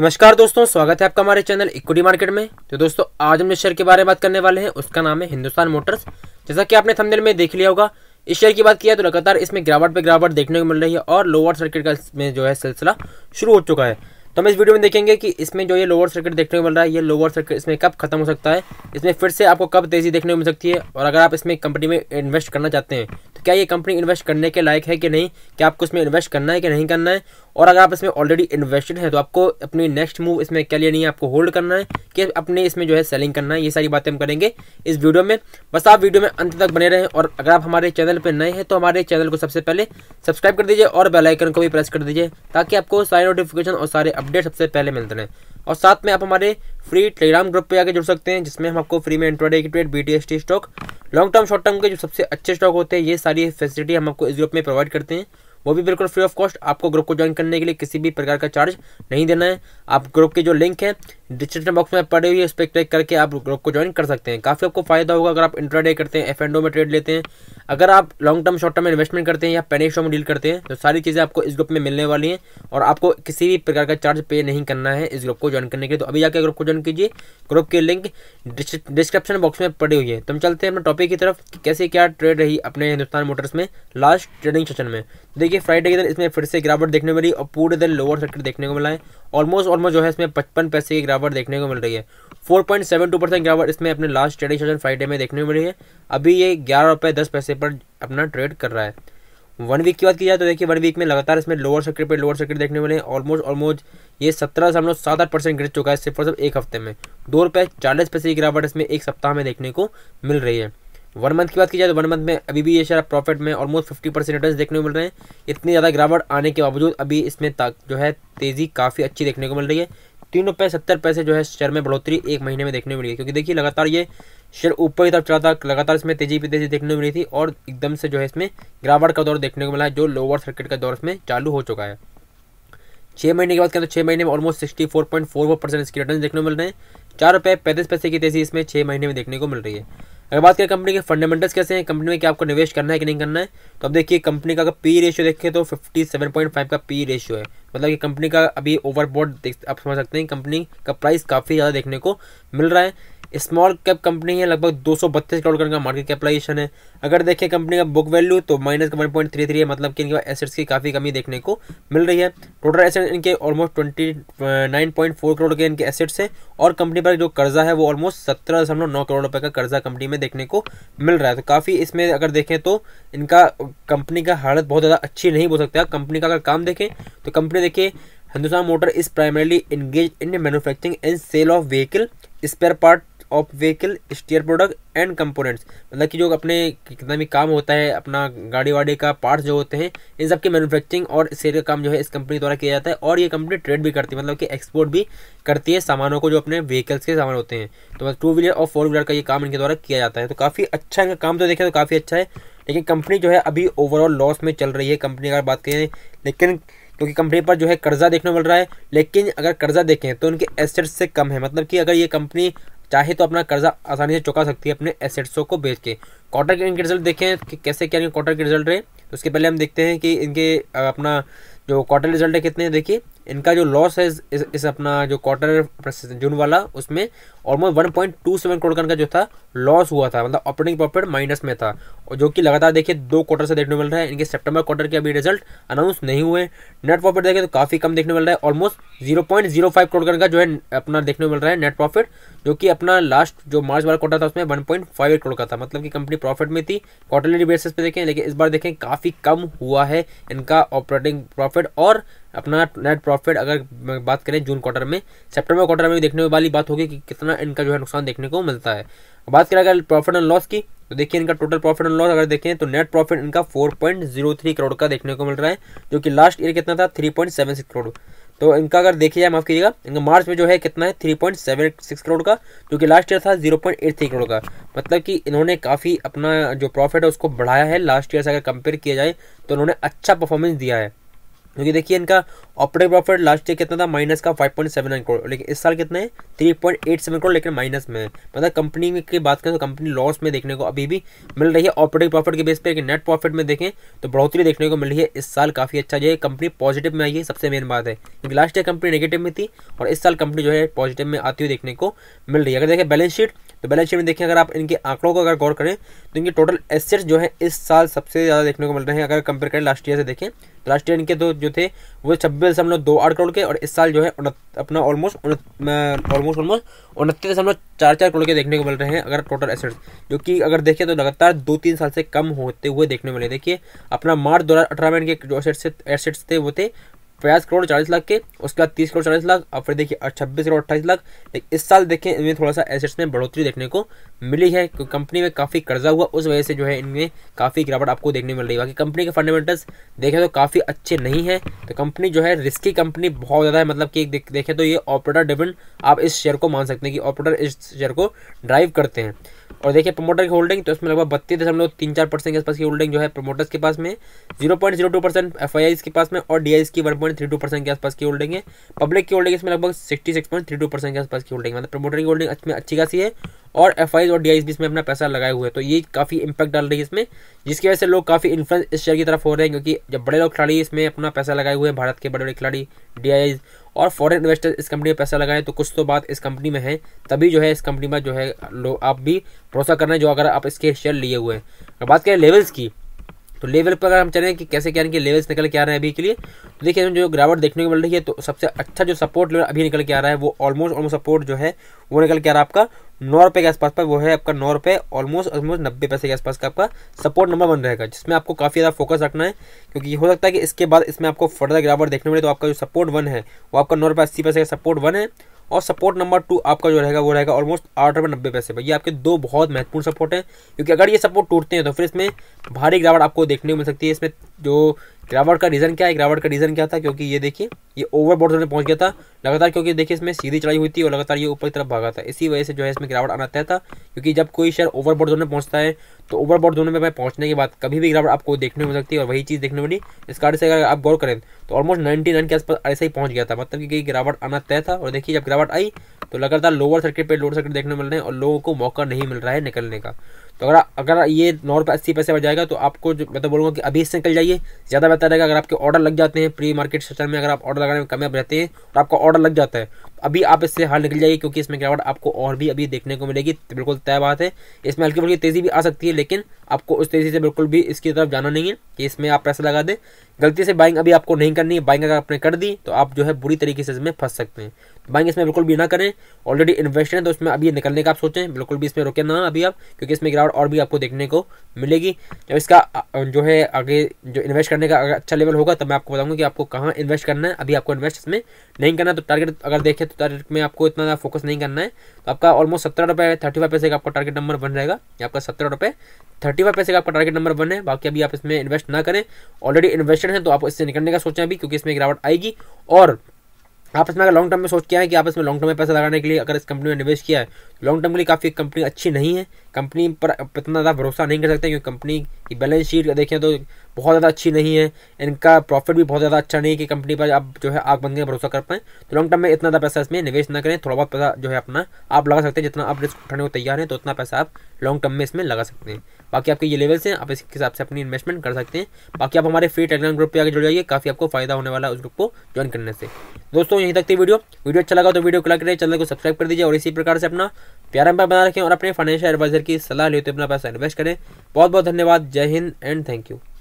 नमस्कार दोस्तों स्वागत है आपका हमारे चैनल इक्विटी मार्केट में तो दोस्तों आज हम जिस शेयर के बारे में बात करने वाले हैं उसका नाम है हिंदुस्तान मोटर्स जैसा कि आपने थंबनेल में देख लिया होगा इस शेयर की बात किया तो लगातार इसमें गिरावट पे गिरावट देखने को मिल रही है और लोअर सर्किट का में जो है सिलसिला शुरू हो चुका है तो हम इस वीडियो में देखेंगे कि इसमें जो ये लोअर सर्किट देखने को मिल रहा है ये लोअर सर्किट इसमें कब खत्म हो सकता है इसमें फिर से आपको कब तेज़ी देखने को मिल सकती है और अगर आप इसमें कंपनी में इन्वेस्ट करना चाहते हैं तो क्या ये कंपनी इन्वेस्ट करने के लायक है कि नहीं क्या आपको इसमें इन्वेस्ट करना है कि नहीं करना है और अगर आप इसमें ऑलरेडी इन्वेस्टेड है तो आपको अपनी नेक्स्ट मूव इसमें क्या लेनी है आपको होल्ड करना है कि अपने इसमें जो है सेलिंग करना है ये सारी बातें हम करेंगे इस वीडियो में बस आप वीडियो में अंत तक बने रहें और अगर आप हमारे चैनल पर नए हैं तो हमारे चैनल को सबसे पहले सब्सक्राइब कर दीजिए और बेलाइकन को भी प्रेस कर दीजिए ताकि आपको सारे नोटिफिकेशन और सारे अपडेट सबसे पहले मिलते हैं और साथ में आप हमारे फ्री टेलीग्राम ग्रुप पे आके जुड़ सकते हैं जिसमें हम आपको फ्री में B T trade B stock long term short term के जो सबसे अच्छे स्टॉक होते हैं ये सारी फैसिलिटी हम आपको इस ग्रुप में प्रोवाइड करते हैं वो भी बिल्कुल फ्री ऑफ कॉस्ट आपको ग्रुप को ज्वाइन करने के लिए किसी भी प्रकार का चार्ज नहीं देना है आप ग्रुप की जो लिंक है डिस्क्रिप्शन बॉक्स में पड़े हुई है उस पर क्लिक करके आप ग्रुप को ज्वाइन कर सकते हैं काफ़ी आपको फायदा होगा अगर आप इंट्राडे करते हैं एफ एंडो में ट्रेड लेते हैं अगर आप लॉन्ग टर्म शॉर्ट टर्म में इन्वेस्टमेंट करते हैं या पेनी स्टॉक में डील करते हैं तो सारी चीज़ें आपको इस ग्रुप में मिलने वाली हैं और आपको किसी भी प्रकार का चार्ज पे नहीं करना है इस ग्रुप को ज्वाइन करने के लिए तो अभी जाकर ग्रुप को ज्वाइन कीजिए ग्रुप की लिंक डिस्क्रिप्शन बॉक्स में पड़ी हुई है तो हम चलते हैं अपने टॉपिक की तरफ कैसे क्या ट्रेड रही अपने हिंदुस्तान मोटर्स में लास्ट ट्रेडिंग सेशन में देखिए देखिए फ्राइडे के दिन इसमें फिर से गिरावट देखने को मिली और पूरे दिन लोअर सेक्टर देखने को मिला है ऑलमोस्ट ऑलमोस्ट जो है इसमें पचपन पैसे की गिरावट देखने को मिल रही है four point seven two percent गिरावट इसमें अपने लास्ट ट्रेडिंग सेशन फ्राइडे में देखने को मिली है अभी ये ग्यारह रुपये दस पैसे पर अपना ट्रेड कर रहा है वन वीक की बात की जाए तो देखिए वन वीक में लगातार इसमें लोअर सर्किट पर लोअर सर्किट देखने मिले ऑलमोस्ट ऑलमोस्ट ये सत्रह दशमलव सात आठ परसेंट गिर चुका है सिर्फ और सिर्फ एक हफ्ते में दो रुपये चालीस पैसे की गिरावट इसमें एक सप्ताह में देखने को मिल रही है वन मंथ की बात की जाए तो वन मंथ में अभी भी ये शेयर प्रॉफिट में ऑलमोस्ट फिफ्टी परसेंट रिटर्न देखने को मिल रहे हैं इतनी ज़्यादा गिरावट आने के बावजूद अभी इसमें जो है तेज़ी काफ़ी अच्छी देखने को मिल रही है तीन रुपये सत्तर पैसे जो है शेयर में बढ़ोतरी एक महीने में देखने को मिली है क्योंकि देखिए लगातार ये शेयर ऊपर की तरफ चला था लगातार इसमें तेजी भी तेजी देखने को मिली थी और एकदम से जो है इसमें गिरावट का दौर देखने को मिला है जो लोअर सर्किट का दौर इसमें चालू हो चुका है छः महीने के बाद कहें तो छः महीने में almost sixty four point four percent इसके रिटर्न देखने को मिल रहे हैं चार रुपये पैंतीस पैसे की तेजी इसमें छः महीने में देखने को मिल रही है अगर बात करें कंपनी के फंडामेंटल्स कैसे हैं कंपनी में क्या आपको निवेश करना है कि नहीं करना है तो अब देखिए कंपनी का अगर पी रेशियो देखें तो 57.5 का पी रेशियो है मतलब कि कंपनी का अभी ओवरबोर्ड आप समझ सकते हैं कंपनी का प्राइस काफ़ी ज़्यादा देखने को मिल रहा है स्मॉल कैप कंपनी है लगभग दो सौ बत्तीस करोड़ का इनका मार्केट कैपिटलाइजेशन है अगर देखें कंपनी का बुक वैल्यू तो माइनस का वन पॉइंट थ्री थ्री है मतलब कि इनके पास एसेट्स की काफ़ी कमी देखने को मिल रही है टोटल एसेट इनके almost twenty nine point four crore के इनके एसेट्स हैं और कंपनी पर जो कर्जा है वो ऑलमोस्ट सत्रह दशमलव नौ करोड़ रुपये का कर्जा कंपनी में देखने को मिल रहा है तो काफ़ी इसमें अगर देखें तो इनका कंपनी का हालत बहुत ज़्यादा अच्छी नहीं हो सकता कंपनी का अगर काम देखें तो कंपनी देखिए Hindustan Motor is primarily engage in manufacturing and sale of vehicle spare part of vehicle steer product and components मतलब कि जो अपने कितना भी काम होता है अपना गाड़ी वाड़ी का पार्ट्स जो होते हैं इन सब के मैनुफैक्चरिंग और सेल का काम जो है इस कंपनी द्वारा किया जाता है और ये कंपनी ट्रेड भी करती है मतलब कि एक्सपोर्ट भी करती है सामानों को जो अपने व्हीकल्स के सामान होते हैं तो मतलब टू व्हीलर और फोर व्हीलर का ये काम इनके द्वारा किया जाता है तो काफ़ी अच्छा इनका काम तो देखें तो काफ़ी अच्छा है लेकिन कंपनी जो है अभी ओवरऑल लॉस में चल रही है कंपनी अगर बात करें लेकिन क्योंकि कंपनी पर जो है कर्जा देखने मिल रहा है लेकिन अगर कर्जा देखें तो उनके एसेट्स से कम है मतलब कि अगर ये कंपनी चाहे तो अपना कर्जा आसानी से चुका सकती है अपने एसेट्सों को बेच के क्वार्टर के इनके रिजल्ट देखें कि कैसे क्या क्वार्टर के रिजल्ट रहे तो उसके पहले हम देखते हैं कि इनके अपना जो क्वार्टर रिजल्ट है कितने देखिए इनका जो लॉस है इस, इस, अपना जो क्वार्टर जून वाला उसमें almost one point two seven crore का जो था लॉस हुआ था मतलब ऑपरेटिंग प्रॉफिट माइनस में था और जो कि लगातार देखिए दो क्वार्टर से देखने मिल रहा है इनके सितंबर क्वार्टर के अभी रिजल्ट अनाउंस नहीं हुए नेट प्रॉफिट देखें तो काफ़ी कम देखने मिल रहा है almost zero point zero five crore का जो है अपना देखने मिल रहा है नेट प्रॉफिट जो कि अपना लास्ट जो मार्च वाला क्वार्टर था उसमें one point five eight crore का था मतलब कि कंपनी प्रॉफिट में थी क्वार्टरली बेसिस पे देखें लेकिन इस बार देखें काफ़ी कम हुआ है इनका ऑपरेटिंग प्रॉफिट और अपना नेट प्रॉफिट अगर बात करें जून क्वार्टर में सेप्टेम्बर क्वार्टर में देखने वाली बात होगी कि कितना इनका जो है नुकसान देखने को मिलता है बात करें अगर प्रॉफिट एंड लॉस की तो देखिए इनका टोटल प्रॉफिट एंड लॉस अगर देखें तो नेट प्रॉफिट इनका 4.03 करोड़ का देखने को मिल रहा है जो कि लास्ट ईयर कितना था 3.76 करोड़ तो इनका अगर देखिए माफ कीजिएगा इनका मार्च में जो है कितना है 3.76 करोड़ का जो कि लास्ट ईयर था 0.83 करोड़ का मतलब कि इन्होंने काफ़ी अपना जो प्रॉफिट है उसको बढ़ाया है लास्ट ईयर से अगर कंपेयर किया जाए तो इन्होंने अच्छा परफॉर्मेंस दिया है क्योंकि देखिए इनका ऑपरेटिंग प्रॉफिट लास्ट ईयर कितना था माइनस का five point seven nine crore लेकिन इस साल कितना है three point eight seven crore लेकिन माइनस में है मतलब कंपनी की बात करें तो कंपनी लॉस में देखने को अभी भी मिल रही है ऑपरेटिंग प्रॉफिट के बेस पर लेकिन नेट प्रॉफिट में देखें तो बढ़ोतरी देखने को मिल रही है इस साल काफ़ी अच्छा जो है कंपनी पॉजिटिव में आई है सबसे मेन बात है क्योंकि लास्ट ईयर कंपनी नेगेटिव में थी और इस साल कंपनी जो है पॉजिटिव में आती हुई देखने को मिल रही है अगर देखें बैलेंस शीट तो बैलेंस शीट में देखें अगर आप इनके आंकड़ों को अगर गौर करें तो इनके टोटल एसेट्स जो है इस साल सबसे ज़्यादा देखने को मिल रहे हैं अगर कंपेयर करें लास्ट ईयर से देखें तो लास्ट ईयर इनके तो जो थे वो छब्बीस दशमलव दो आठ करोड़ के और इस साल जो है अपना ऑलमोस्ट ऑलमोस्ट ऑलमोस्ट उनतीस दशमलव चार चार करोड़ के देखने को मिल रहे हैं अगर टोटल एसेट्स जो कि अगर देखें तो लगातार दो तीन साल से कम होते हुए देखने मिले देखिए अपना मार्च दो हज़ार अठारह में इनके जो एसेट्स थे वो थे पचास करोड़ चालीस लाख के उसके बाद तीस करोड़ चालीस लाख और फिर देखिए छब्बीस करोड़ अट्ठाईस लाख लेकिन इस साल देखें इनमें थोड़ा सा एसेट्स में बढ़ोतरी देखने को मिली है क्योंकि कंपनी में काफ़ी कर्जा हुआ उस वजह से जो है इनमें काफ़ी गिरावट आपको देखने मिल रही है बाकी कंपनी के फंडामेंटल्स देखें तो काफ़ी अच्छे नहीं है तो कंपनी जो है रिस्की कंपनी बहुत ज़्यादा है मतलब कि देखें तो ये ऑपरेटर डिपेंड आप इस शेयर को मान सकते हैं कि ऑपरेटर इस शेयर को ड्राइव करते हैं और देखिए प्रमोटर की होल्डिंग तो इसमें लगभग बत्तीस दशमलव तीन चार परसेंट के आसपास की होल्डिंग जो है प्रमोटर्स के पास में zero point zero two percent F I के पास में और डी की one point three two percent के आसपास की होल्डिंग है पब्लिक की होल्डिंग इसमें लगभग sixty six point three two percent के आसपास की होल्डिंग मतलब प्रमोटर की होल्डिंग अच्छी अच्छी खासी है और एफ और डी भी इसमें अपना पैसा लगाए हुए तो ये काफ़ी इंपैक्ट डाल रही है इसमें जिसकी वजह से लोग काफ़ी इन्फ्लुएंस इस शेयर की तरफ हो रहे हैं क्योंकि जब बड़े लोग खिलाड़ी इसमें अपना पैसा लगाए हुए हैं भारत के बड़े बड़े खिलाड़ी डी और फॉरेन इन्वेस्टर इस कंपनी में पैसा लगाएं तो कुछ तो बात इस कंपनी में है तभी जो है इस कंपनी में जो है आप भी भरोसा करना है जो अगर आप इसके शेयर लिए हुए हैं बात करें लेवल्स की तो लेवल पर अगर हम चलें कि कैसे क्या इनकी लेवल्स निकल के आ रहे हैं अभी के लिए तो देखिए जो गिरावट देखने को मिल रही है तो सबसे अच्छा जो सपोर्ट लेवल अभी निकल के आ रहा है वो ऑलमोस्ट ऑलमोस्ट सपोर्ट जो है वो निकल के आ रहा है आपका नौ रुपये के आसपास पर वो है आपका नौ रुपये ऑलमोस्ट ऑलमोस्ट नब्बे पैसे के आसपास का आपका सपोर्ट नंबर बन रहेगा जिसमें आपको काफ़ी ज़्यादा फोकस रखना है क्योंकि हो सकता है कि इसके बाद इसमें आपको फर्दर गिरावट देखने मिले तो आपका जो सपोर्ट वन है वो आपका नौ रुपये अस्सी पैसे का सपोर्ट वन है और सपोर्ट नंबर टू आपका जो रहेगा वो रहेगा ऑलमोस्ट आठ रुपये नब्बे पैसे पर ये आपके दो बहुत महत्वपूर्ण सपोर्ट हैं क्योंकि अगर ये सपोर्ट टूटते हैं तो फिर इसमें भारी गिरावट आपको देखने को मिल सकती है इसमें जो गिरावट का रीज़न क्या है गिरावट का रीज़न क्या था क्योंकि ये देखिए ये ओवर बॉर्डर में पहुंच गया था लगातार क्योंकि देखिए इसमें सीधी चढ़ाई हुई थी और लगातार ये ऊपर की तरफ भागा था इसी वजह से जो है इसमें गिरावट आना तय था क्योंकि जब कोई शेयर ओवर बोर्ड जोन में पहुंचता है तो ओवर बॉर्ड जोन में पहुंचने के बाद कभी भी गिरावट आपको देखने मिल सकती है और वही चीज़ देखने मिली इस कार्ड से अगर आप गौर करें तो ऑलमोस्ट नाइनटी के आसपास ऐसा ही पहुंच गया था मतलब की गिरावट आना तय था और देखिए जब गिरावट आई तो लगातार लोअर सर्किट पर लोअर सर्किट देखने मिल रहे हैं और लोगों को मौका नहीं मिल रहा है निकलने का तो अगर अगर ये नौ रुपये अस्सी पैसे बढ़ जाएगा तो आपको जो मैं तो बोलूँगा कि अभी इससे निकल जाइए ज़्यादा बेहतर रहेगा अगर आपके ऑर्डर लग जाते हैं प्री मार्केट सेशन में अगर आप ऑर्डर लगाने में कामयाब रहते हैं और तो आपका ऑर्डर लग जाता है अभी आप इससे हाल निकल जाइए क्योंकि इसमें गिरावट आपको और भी अभी देखने को मिलेगी बिल्कुल तय बात है इसमें हल्की फुल्की तेज़ी भी आ सकती है लेकिन आपको उस तेज़ी से बिल्कुल भी इसकी तरफ जाना नहीं है कि इसमें आप पैसा लगा दें गलती से बाइंग अभी आपको नहीं करनी है बाइंग अगर आपने कर दी तो आप जो है बुरी तरीके से इसमें फंस सकते हैं बाइंग इसमें बिल्कुल भी ना करें ऑलरेडी इन्वेस्ट है तो इसमें अभी निकलने का आप सोचें बिल्कुल भी इसमें रुके ना अभी आप क्योंकि इसमें गिरावट और भी आपको देखने को मिलेगी जब इसका जो है आगे जो इन्वेस्ट करने का अगर अच्छा लेवल होगा तब मैं आपको बताऊंगा कि आपको कहाँ इन्वेस्ट करना है अभी आपको इन्वेस्ट इसमें नहीं करना तो टारगेट अगर देखें तो टारगेट में आपको इतना फोकस नहीं करना है तो आपका ऑलमोस्ट सत्रह रुपये थर्टी फाइव पैसे का आपका टारगेट नंबर बन रहेगा आपका सत्रह रुपये थर्टी फाइव पैसे का आपका टारगेट नंबर वन है बाकी अभी आप इसमें इन्वेस्ट ना करें ऑलरेडी इन्वेस्टेड है तो आप इससे निकलने का सोचें अभी क्योंकि इसमें गिरावट आएगी और आपस में अगर लॉन्ग टर्म में सोच किया है कि आपस में लॉन्ग टर्म में पैसा लगाने के लिए अगर इस कंपनी में निवेश किया है लॉन्ग टर्म के लिए काफ़ी कंपनी अच्छी नहीं है कंपनी पर इतना ज़्यादा भरोसा नहीं कर सकते क्योंकि कंपनी की बैलेंस शीट देखें तो बहुत ज़्यादा अच्छी नहीं है इनका प्रॉफिट भी बहुत ज़्यादा अच्छा नहीं है कि कंपनी पर आप जो है आग बंद गए भरोसा कर पाएँ तो लॉन्ग टर्म में इतना ज़्यादा पैसा इसमें निवेश ना करें थोड़ा बहुत पैसा जो है अपना आप लगा सकते हैं जितना आप रिस्क उठाने को तैयार हैं तो उतना पैसा आप लॉन्ग टर्म में इसमें लगा सकते हैं बाकी आपके ये लेवल्स हैं आप इसके हिसाब से अपनी इन्वेस्टमेंट कर सकते हैं बाकी आप हमारे फ्री टेलीग्राम ग्रुप पर आगे जुड़ जाइए काफ़ी आपको फायदा होने वाला है उस ग्रुप को ज्वाइन करने से दोस्तों यहीं तक थी वीडियो वीडियो अच्छा लगा तो वीडियो को लाइक करें चैनल को सब्सक्राइब कर दीजिए और इसी प्रकार से अपना प्यार बना रखें और अपने फाइनेंशियल एडवाइजर की सलाह लेते अपना पैसा इन्वेस्ट करें बहुत बहुत धन्यवाद जय हिंद एंड थैंक यू